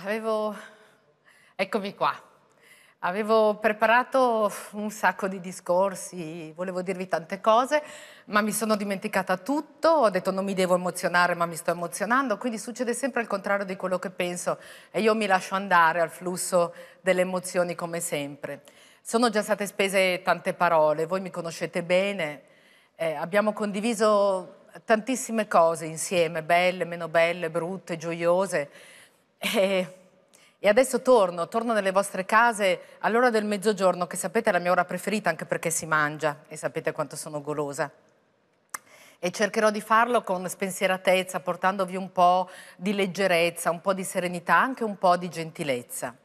Avevo, eccomi qua, avevo preparato un sacco di discorsi, volevo dirvi tante cose, ma mi sono dimenticata tutto, ho detto non mi devo emozionare, ma mi sto emozionando, quindi succede sempre il contrario di quello che penso e io mi lascio andare al flusso delle emozioni come sempre. Sono già state spese tante parole, voi mi conoscete bene, eh, abbiamo condiviso tantissime cose insieme, belle, meno belle, brutte, gioiose e, eh, e adesso torno, torno nelle vostre case all'ora del mezzogiorno, che sapete è la mia ora preferita anche perché si mangia e sapete quanto sono golosa e cercherò di farlo con spensieratezza, portandovi un po' di leggerezza, un po' di serenità, anche un po' di gentilezza.